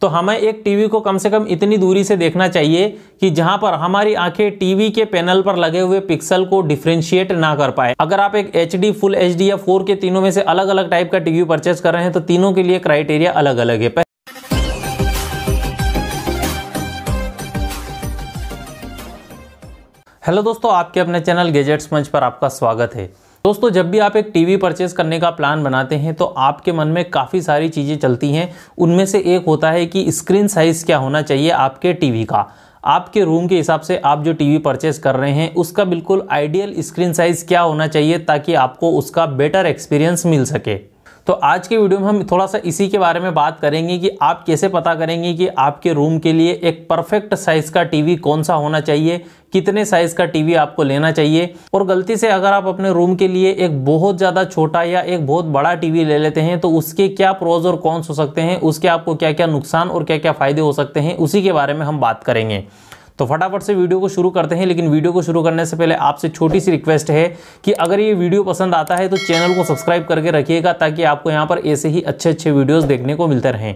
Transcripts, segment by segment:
तो हमें एक टीवी को कम से कम इतनी दूरी से देखना चाहिए कि जहां पर हमारी आंखें टीवी के पैनल पर लगे हुए पिक्सल को डिफ्रेंशिएट ना कर पाए अगर आप एक H D full H D या फोर के तीनों में से अलग अलग टाइप का टीवी परचेस कर रहे हैं तो तीनों के लिए क्राइटेरिया अलग अलग है हेलो दोस्तों आपके अपने चैनल गेजेट्स मंच पर आपका स्वागत है दोस्तों जब भी आप एक टीवी परचेज करने का प्लान बनाते हैं तो आपके मन में काफ़ी सारी चीज़ें चलती हैं उनमें से एक होता है कि स्क्रीन साइज़ क्या होना चाहिए आपके टीवी का आपके रूम के हिसाब से आप जो टीवी परचेज कर रहे हैं उसका बिल्कुल आइडियल स्क्रीन साइज़ क्या होना चाहिए ताकि आपको उसका बेटर एक्सपीरियंस मिल सके तो आज के वीडियो में हम थोड़ा सा इसी के बारे में बात करेंगे कि आप कैसे पता करेंगे कि आपके रूम के लिए एक परफेक्ट साइज़ का टीवी कौन सा होना चाहिए कितने साइज़ का टीवी आपको लेना चाहिए और गलती से अगर आप अपने रूम के लिए एक बहुत ज़्यादा छोटा या एक बहुत बड़ा टीवी ले लेते हैं तो उसके क्या प्रोज और कौन हो सकते हैं उसके आपको क्या क्या नुकसान और क्या क्या फ़ायदे हो सकते हैं उसी के बारे में हम बात करेंगे तो फटाफट से वीडियो को शुरू करते हैं लेकिन वीडियो को शुरू करने से पहले आपसे छोटी सी रिक्वेस्ट है कि अगर ये वीडियो पसंद आता है तो चैनल को सब्सक्राइब करके रखिएगा ताकि आपको यहाँ पर ऐसे ही अच्छे अच्छे वीडियोज़ देखने को मिलते रहें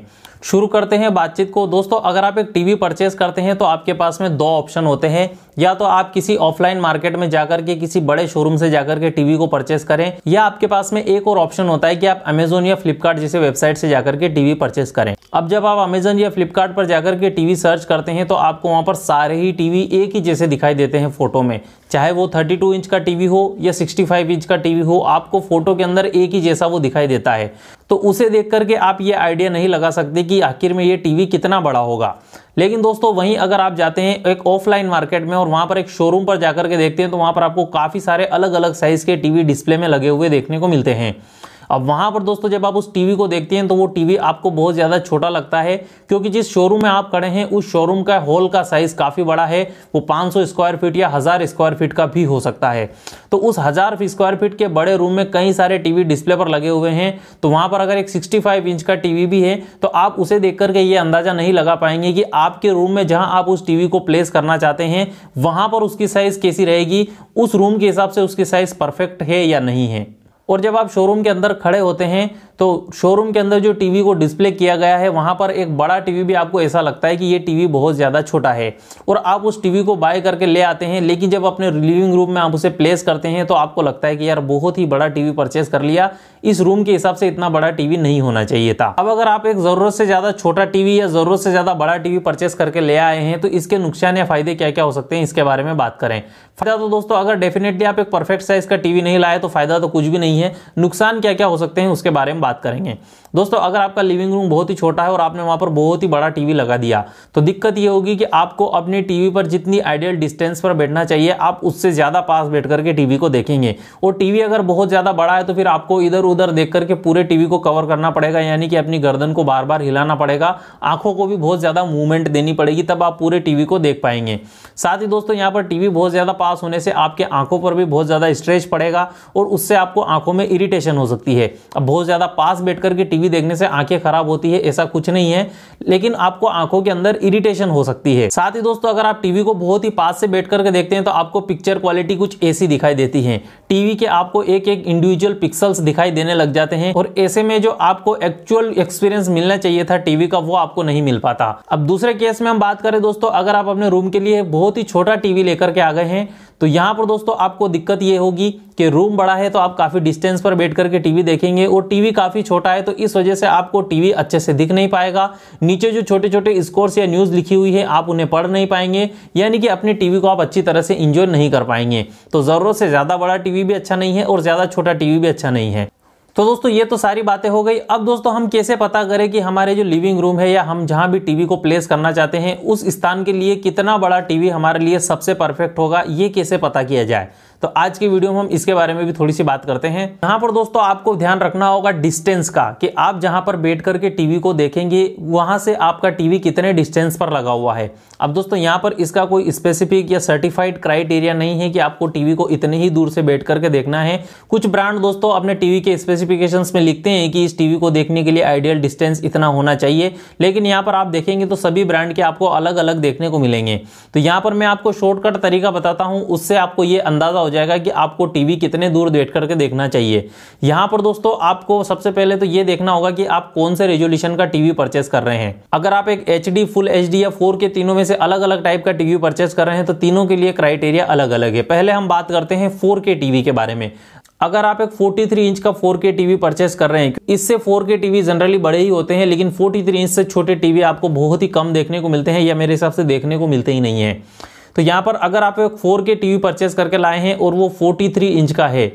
शुरू करते हैं बातचीत को दोस्तों अगर आप एक टीवी परचेज करते हैं तो आपके पास में दो ऑप्शन होते हैं या तो आप किसी ऑफलाइन मार्केट में जाकर के किसी बड़े शोरूम से जाकर के टीवी को परचेस करें या आपके पास में एक और ऑप्शन होता है कि आप अमेजोन या फ्लिपकार्ट जैसे वेबसाइट से जाकर के टीवी परचेस करें अब जब आप अमेजोन या फ्लिपकार्ट पर जाकर के टीवी सर्च करते हैं तो आपको वहां पर सारे ही टीवी एक ही जैसे दिखाई देते हैं फोटो में चाहे वो थर्टी इंच का टीवी हो या सिक्सटी इंच का टीवी हो आपको फोटो के अंदर एक ही जैसा वो दिखाई देता है तो उसे देख करके आप ये आइडिया नहीं लगा सकते कि आखिर में ये टीवी कितना बड़ा होगा लेकिन दोस्तों वहीं अगर आप जाते हैं एक ऑफलाइन मार्केट में और वहाँ पर एक शोरूम पर जाकर के देखते हैं तो वहाँ पर आपको काफ़ी सारे अलग अलग साइज़ के टीवी डिस्प्ले में लगे हुए देखने को मिलते हैं अब वहाँ पर दोस्तों जब आप उस टीवी को देखते हैं तो वो टीवी आपको बहुत ज़्यादा छोटा लगता है क्योंकि जिस शोरूम में आप खड़े हैं उस शोरूम का हॉल का साइज़ काफ़ी बड़ा है वो 500 स्क्वायर फीट या हज़ार स्क्वायर फीट का भी हो सकता है तो उस हज़ार स्क्वायर फीट के बड़े रूम में कई सारे टीवी डिस्प्ले पर लगे हुए हैं तो वहाँ पर अगर एक सिक्सटी इंच का टीवी भी है तो आप उसे देख करके ये अंदाज़ा नहीं लगा पाएंगे कि आपके रूम में जहाँ आप उस टीवी को प्लेस करना चाहते हैं वहाँ पर उसकी साइज़ कैसी रहेगी उस रूम के हिसाब से उसकी साइज़ परफेक्ट है या नहीं है और जब आप शोरूम के अंदर खड़े होते हैं तो शोरूम के अंदर जो टीवी को डिस्प्ले किया गया है वहां पर एक बड़ा टीवी भी आपको ऐसा लगता है कि ये टीवी बहुत ज़्यादा छोटा है और आप उस टीवी को बाय करके ले आते हैं लेकिन जब अपने लिविंग रूम में आप उसे प्लेस करते हैं तो आपको लगता है कि यार बहुत ही बड़ा टीवी परचेस कर लिया इस रूम के हिसाब से इतना बड़ा टीवी नहीं होना चाहिए था अब अगर आप एक ज़रूरत से ज़्यादा छोटा टीवी या ज़रूरत से ज़्यादा बड़ा टीवी परचेस करके ले आए हैं तो इसके नुकसान या फायदे क्या क्या हो सकते हैं इसके बारे में बात करें फायदा तो दोस्तों अगर डेफिनेटली आप एक परफेक्ट साइज का टीवी नहीं लाए तो फायदा तो कुछ भी नहीं है नहीं है नुकसान क्या क्या हो सकते हैं उसके बारे में बात करेंगे दोस्तों अगर आपका लिविंग रूम बहुत ही छोटा है और आपने वहाँ पर बहुत ही बड़ा टीवी लगा दिया तो दिक्कत ये होगी कि आपको अपने टीवी पर जितनी आइडियल डिस्टेंस पर बैठना चाहिए आप उससे ज़्यादा पास बैठ करके टीवी को देखेंगे और टीवी अगर बहुत ज़्यादा बड़ा है तो फिर आपको इधर उधर देख करके पूरे टीवी को कवर करना पड़ेगा यानी कि अपनी गर्दन को बार बार हिलाना पड़ेगा आंखों को भी बहुत ज़्यादा मूवमेंट देनी पड़ेगी तब आप पूरे टीवी को देख पाएंगे साथ ही दोस्तों यहाँ पर टीवी बहुत ज़्यादा पास होने से आपके आंखों पर भी बहुत ज़्यादा स्ट्रेच पड़ेगा और उससे आपको आंखों आंखों में इरिटेशन हो सकती है अब बहुत ज़्यादा पास बैठ करके टीवी देखने से आंखें खराब होती है ऐसा कुछ नहीं है लेकिन आपको आंखों के अंदर इरिटेशन हो सकती है साथ ही दोस्तों अगर आप टीवी को बहुत ही पास से बैठ करके देखते हैं तो आपको पिक्चर क्वालिटी कुछ ऐसी दिखाई देती है टीवी के आपको एक एक इंडिविजुअल पिक्सल्स दिखाई देने लग जाते हैं और ऐसे में जो आपको एक्चुअल एक्सपीरियंस मिलना चाहिए था टीवी का वो आपको नहीं मिल पाता अब दूसरे केस में हम बात करें दोस्तों अगर आप अपने रूम के लिए बहुत ही छोटा टीवी लेकर के आ गए हैं तो यहाँ पर दोस्तों आपको दिक्कत ये होगी कि रूम बड़ा है तो आप काफ़ी डिस्टेंस पर बैठ करके टीवी देखेंगे और टीवी काफ़ी छोटा है तो इस वजह से आपको टीवी अच्छे से दिख नहीं पाएगा नीचे जो छोटे छोटे स्कोर्स या न्यूज़ लिखी हुई है आप उन्हें पढ़ नहीं पाएंगे यानी कि अपने टीवी को आप अच्छी तरह से इंजॉय नहीं कर पाएंगे तो ज़रूरत से ज़्यादा बड़ा टीवी भी अच्छा नहीं है और ज़्यादा छोटा टीवी भी अच्छा नहीं है तो दोस्तों ये तो सारी बातें हो गई अब दोस्तों हम कैसे पता करें कि हमारे जो लिविंग रूम है या हम जहां भी टीवी को प्लेस करना चाहते हैं उस स्थान के लिए कितना बड़ा टीवी हमारे लिए सबसे परफेक्ट होगा ये कैसे पता किया जाए तो आज की वीडियो में हम इसके बारे में भी थोड़ी सी बात करते हैं यहाँ पर दोस्तों आपको ध्यान रखना होगा डिस्टेंस का कि आप जहाँ पर बैठ करके टीवी को देखेंगे वहाँ से आपका टीवी कितने डिस्टेंस पर लगा हुआ है अब दोस्तों यहाँ पर इसका कोई स्पेसिफिक या सर्टिफाइड क्राइटेरिया नहीं है कि आपको टीवी को इतने ही दूर से बैठ करके देखना है कुछ ब्रांड दोस्तों अपने टीवी के स्पेसिफिकेशन में लिखते हैं कि इस टीवी को देखने के लिए आइडियल डिस्टेंस इतना होना चाहिए लेकिन यहाँ पर आप देखेंगे तो सभी ब्रांड के आपको अलग अलग देखने को मिलेंगे तो यहाँ पर मैं आपको शॉर्टकट तरीका बताता हूँ उससे आपको ये अंदाजा जाएगा कि आपको टीवी कितने दूर बैठ करके देखना चाहिए यहाँ पर दोस्तों आपको सबसे पहले तो ये देखना होगा कि आप कौन से रेजोल्यूशन का टीवी परचेस कर रहे हैं अगर आप एक एच फुल एच या फोर के तीनों में से अलग अलग टाइप का टीवी परचेस कर रहे हैं तो तीनों के लिए क्राइटेरिया अलग अलग है पहले हम बात करते हैं फोर के टीवी के बारे में अगर आप एक 43 इंच का 4K टीवी परचेस कर रहे हैं इससे 4K टीवी जनरली बड़े ही होते हैं लेकिन 43 इंच से छोटे टीवी आपको बहुत ही कम देखने को मिलते हैं या मेरे हिसाब से देखने को मिलते ही नहीं है तो यहाँ पर अगर आप एक फोर के टी परचेस करके लाए हैं और वो फोर्टी थ्री इंच का है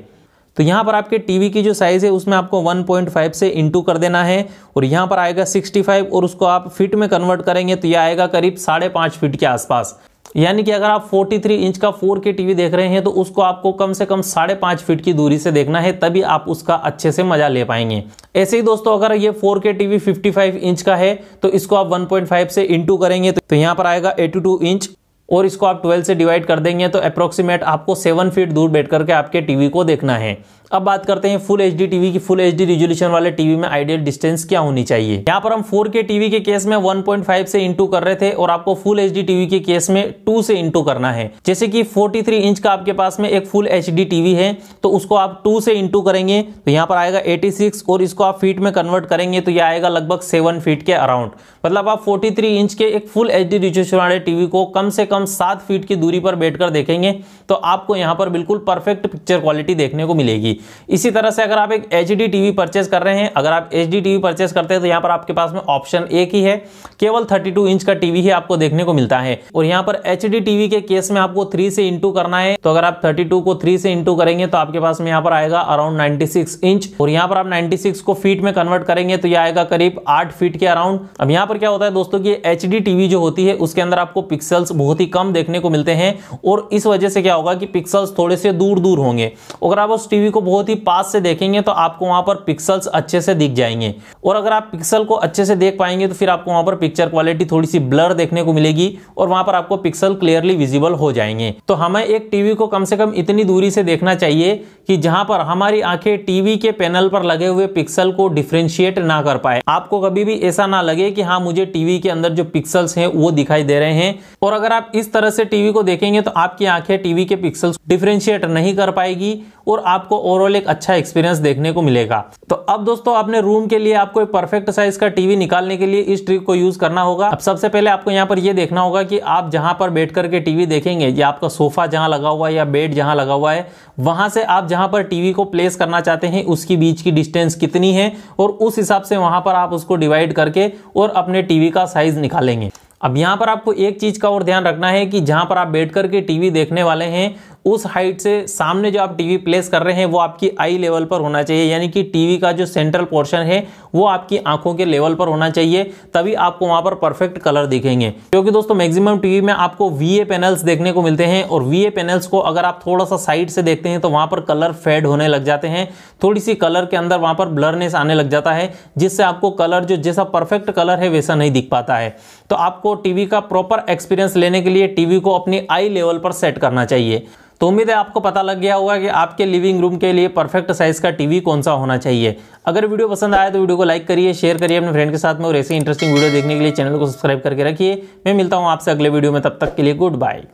तो यहाँ पर आपके टीवी की जो साइज़ है उसमें आपको 1.5 से इंटू कर देना है और यहाँ पर आएगा 65 और उसको आप फिट में कन्वर्ट करेंगे तो यह आएगा करीब साढ़े पाँच फिट के आसपास यानी कि अगर आप 43 इंच का 4K टीवी देख रहे हैं तो उसको आपको कम से कम साढ़े पाँच फिट की दूरी से देखना है तभी आप उसका अच्छे से मजा ले पाएंगे ऐसे ही दोस्तों अगर ये 4K टीवी 55 इंच का है तो इसको आप 1.5 से इंटू करेंगे तो यहाँ पर आएगा 82 इंच और इसको आप 12 से डिवाइड कर देंगे तो अप्रोक्सीमेट आपको सेवन फीट दूर बैठ करके आपके टीवी को देखना है अब बात करते हैं फुल एचडी टीवी की फुल एचडी रिजोल्यूशन वाले टीवी में आइडियल डिस्टेंस क्या होनी चाहिए यहाँ पर हम 4K टीवी के केस में 1.5 से इंटू कर रहे थे और आपको फुल एचडी टीवी के केस में 2 से इंटू करना है जैसे कि 43 इंच का आपके पास में एक फुल एचडी टीवी है तो उसको आप 2 से इंटू करेंगे तो यहाँ पर आएगा 86 और इसको आप फीट में कन्वर्ट करेंगे तो यह आएगा लगभग सेवन फीट के अराउंड मतलब आप फोर्टी इंच के एक फुल एच डी रिजोल्यूशन वाले टीवी को कम से कम कम सात फीट की दूरी पर बैठकर देखेंगे तो आपको यहां पर बिल्कुल परफेक्ट पिक्चर क्वालिटी देखने को मिलेगी इसी तरह से अगर आप एक एच डी टीवी परचेज कर रहे हैं अगर आप एच डी टीवी परचेज करते हैं तो यहां पर आपके पास में ऑप्शन एक ही है केवल थर्टी टू इंच का टीवी ही आपको देखने को मिलता है और यहां पर एच डी टीवी के केस में आपको थ्री से इंटू करना है तो अगर आप थर्टी टू को थ्री से इंटू करेंगे तो आपके पास में यहां पर आएगा अराउंड नाइनटी सिक्स इंच और यहां पर आप नाइनटी सिक्स को फीट में कन्वर्ट करेंगे तो यह आएगा करीब आठ फीट के अराउंड अब यहां पर क्या होता है दोस्तों की एच डी टीवी जो होती है उसके अंदर आपको पिक्सल्स बहुत काफ़ी कम देखने को मिलते हैं और इस वजह से क्या होगा कि पिक्सल्स थोड़े से दूर दूर होंगे अगर आप उस टीवी को बहुत ही पास से देखेंगे तो आपको वहां पर पिक्सल्स अच्छे से दिख जाएंगे और अगर आप पिक्सल को अच्छे से देख पाएंगे तो फिर आपको वहां पर पिक्चर क्वालिटी थोड़ी सी ब्लर देखने को मिलेगी और वहां पर आपको पिक्सल क्लियरली विजिबल हो जाएंगे तो हमें एक टीवी को कम से कम इतनी दूरी से देखना चाहिए कि जहां पर हमारी आंखें टीवी के पैनल पर लगे हुए पिक्सल को डिफ्रेंशिएट ना कर पाए आपको कभी भी ऐसा ना लगे कि हाँ मुझे टीवी के अंदर जो पिक्सल्स हैं वो दिखाई दे रहे हैं और अगर आप इस तरह से टीवी को देखेंगे तो आपकी आंखें टीवी के पिक्सल्स डिफ्रेंशिएट नहीं कर पाएगी और आपको ओवरऑल एक अच्छा एक्सपीरियंस देखने को मिलेगा तो अब दोस्तों आपने रूम के लिए आपको एक परफेक्ट साइज का टीवी निकालने के लिए इस ट्रिक को यूज करना होगा अब सबसे पहले आपको यहाँ पर यह देखना होगा कि आप जहां पर बैठ करके टीवी देखेंगे या आपका सोफा जहां लगा हुआ है या बेड जहां लगा हुआ है वहां से आप जहां पर टीवी को प्लेस करना चाहते हैं उसकी बीच की डिस्टेंस कितनी है और उस हिसाब से वहां पर आप उसको डिवाइड करके और अपने टीवी का साइज निकालेंगे अब यहाँ पर आपको एक चीज़ का और ध्यान रखना है कि जहां पर आप बैठ करके टीवी देखने वाले हैं उस हाइट से सामने जो आप टीवी प्लेस कर रहे हैं वो आपकी आई लेवल पर होना चाहिए यानी कि टीवी का जो सेंट्रल पोर्शन है वो आपकी आंखों के लेवल पर होना चाहिए तभी आपको वहां पर परफेक्ट कलर दिखेंगे क्योंकि दोस्तों मैक्सिमम टीवी में आपको वीए पैनल्स देखने को मिलते हैं और वीए पैनल्स को अगर आप थोड़ा सा साइड से देखते हैं तो वहां पर कलर फेड होने लग जाते हैं थोड़ी सी कलर के अंदर वहां पर ब्लरनेस आने लग जाता है जिससे आपको कलर जो जैसा परफेक्ट कलर है वैसा नहीं दिख पाता है तो आपको टीवी का प्रॉपर एक्सपीरियंस लेने के लिए टीवी को अपनी आई लेवल पर सेट करना चाहिए तो उम्मीद है आपको पता लग गया होगा कि आपके लिविंग रूम के लिए परफेक्ट साइज़ का टीवी कौन सा होना चाहिए अगर वीडियो पसंद आया तो वीडियो को लाइक करिए शेयर करिए अपने फ्रेंड के साथ में और ऐसे इंटरेस्टिंग वीडियो देखने के लिए चैनल को सब्सक्राइब करके रखिए मैं मिलता हूँ आपसे अगले वीडियो में तब तक के लिए गुड बाय